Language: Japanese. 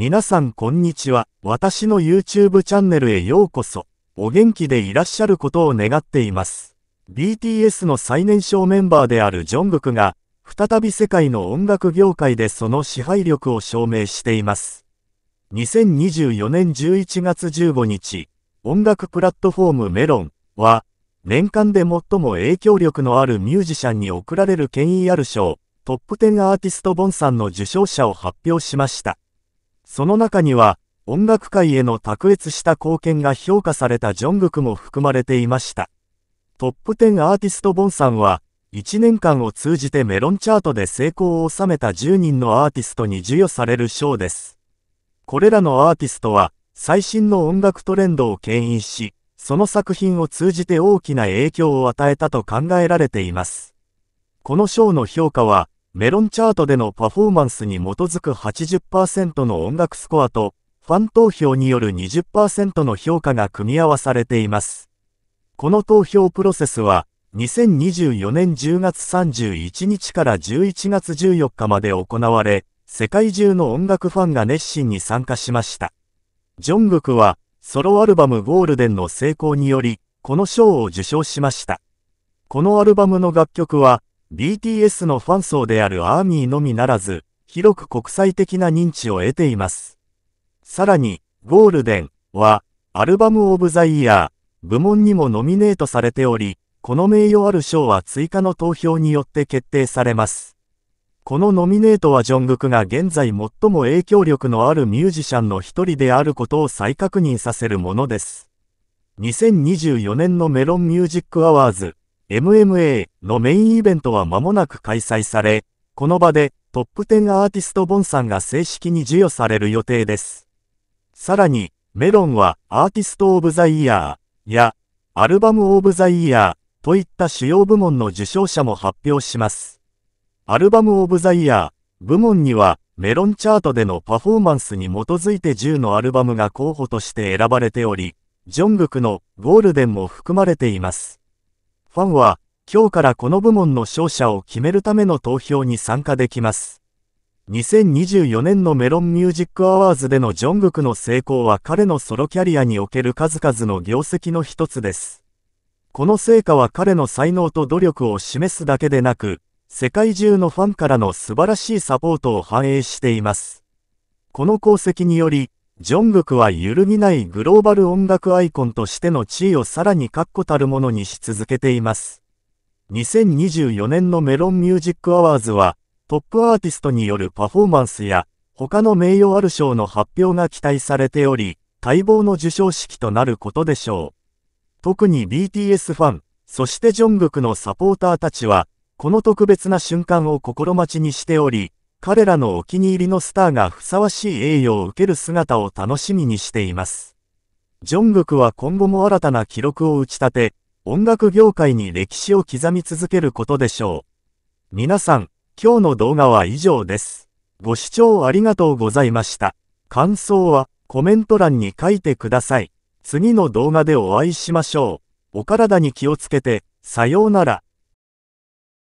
皆さんこんにちは。私の YouTube チャンネルへようこそ。お元気でいらっしゃることを願っています。BTS の最年少メンバーであるジョングクが、再び世界の音楽業界でその支配力を証明しています。2024年11月15日、音楽プラットフォームメロンは、年間で最も影響力のあるミュージシャンに贈られる権威ある賞、トップ10アーティストボンさんの受賞者を発表しました。その中には、音楽界への卓越した貢献が評価されたジョングクも含まれていました。トップ10アーティストボンさんは、1年間を通じてメロンチャートで成功を収めた10人のアーティストに授与される賞です。これらのアーティストは、最新の音楽トレンドを牽引し、その作品を通じて大きな影響を与えたと考えられています。この賞の評価は、メロンチャートでのパフォーマンスに基づく80%の音楽スコアと、ファン投票による20%の評価が組み合わされています。この投票プロセスは、2024年10月31日から11月14日まで行われ、世界中の音楽ファンが熱心に参加しました。ジョングクは、ソロアルバムゴールデンの成功により、この賞を受賞しました。このアルバムの楽曲は、BTS のファン層であるアーミーのみならず、広く国際的な認知を得ています。さらに、ゴールデンは、アルバムオブザイヤー部門にもノミネートされており、この名誉ある賞は追加の投票によって決定されます。このノミネートはジョングクが現在最も影響力のあるミュージシャンの一人であることを再確認させるものです。2024年のメロンミュージックアワーズ MMA のメインイベントは間もなく開催され、この場でトップ10アーティストボンさんが正式に授与される予定です。さらに、メロンはアーティストオブザイヤーやアルバムオブザイヤーといった主要部門の受賞者も発表します。アルバムオブザイヤー部門にはメロンチャートでのパフォーマンスに基づいて10のアルバムが候補として選ばれており、ジョングクのゴールデンも含まれています。ファンは、今日からこの部門の勝者を決めるための投票に参加できます。2024年のメロンミュージックアワーズでのジョングクの成功は彼のソロキャリアにおける数々の業績の一つです。この成果は彼の才能と努力を示すだけでなく、世界中のファンからの素晴らしいサポートを反映しています。この功績により、ジョングクは揺るぎないグローバル音楽アイコンとしての地位をさらに確固たるものにし続けています。2024年のメロンミュージックアワーズは、トップアーティストによるパフォーマンスや、他の名誉ある賞の発表が期待されており、待望の授賞式となることでしょう。特に BTS ファン、そしてジョングクのサポーターたちは、この特別な瞬間を心待ちにしており、彼らのお気に入りのスターがふさわしい栄誉を受ける姿を楽しみにしています。ジョングクは今後も新たな記録を打ち立て、音楽業界に歴史を刻み続けることでしょう。皆さん、今日の動画は以上です。ご視聴ありがとうございました。感想はコメント欄に書いてください。次の動画でお会いしましょう。お体に気をつけて、さようなら。